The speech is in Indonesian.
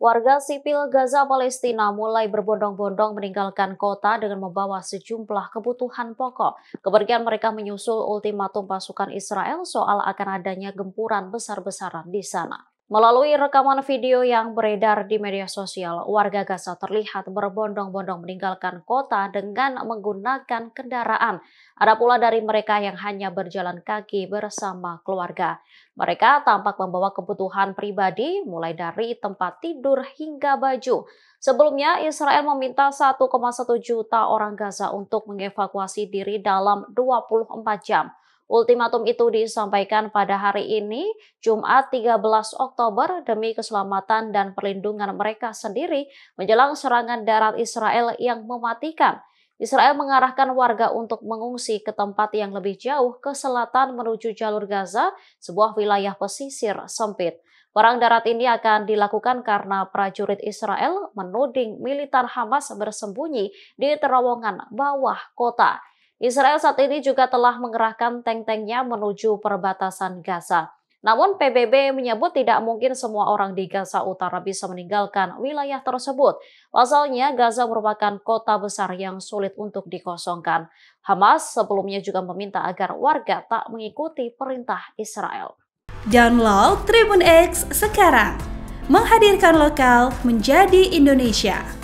Warga sipil Gaza Palestina mulai berbondong-bondong meninggalkan kota dengan membawa sejumlah kebutuhan pokok. Kepergian mereka menyusul ultimatum pasukan Israel soal akan adanya gempuran besar-besaran di sana. Melalui rekaman video yang beredar di media sosial, warga Gaza terlihat berbondong-bondong meninggalkan kota dengan menggunakan kendaraan. Ada pula dari mereka yang hanya berjalan kaki bersama keluarga. Mereka tampak membawa kebutuhan pribadi, mulai dari tempat tidur hingga baju. Sebelumnya, Israel meminta 1,1 juta orang Gaza untuk mengevakuasi diri dalam 24 jam. Ultimatum itu disampaikan pada hari ini, Jumat 13 Oktober, demi keselamatan dan perlindungan mereka sendiri menjelang serangan darat Israel yang mematikan. Israel mengarahkan warga untuk mengungsi ke tempat yang lebih jauh ke selatan menuju jalur Gaza, sebuah wilayah pesisir sempit. Perang darat ini akan dilakukan karena prajurit Israel menuding militer Hamas bersembunyi di terowongan bawah kota. Israel saat ini juga telah mengerahkan tank-tanknya menuju perbatasan Gaza. Namun PBB menyebut tidak mungkin semua orang di Gaza Utara bisa meninggalkan wilayah tersebut. Pasalnya Gaza merupakan kota besar yang sulit untuk dikosongkan. Hamas sebelumnya juga meminta agar warga tak mengikuti perintah Israel. Download Tribun X sekarang. Menghadirkan lokal menjadi Indonesia.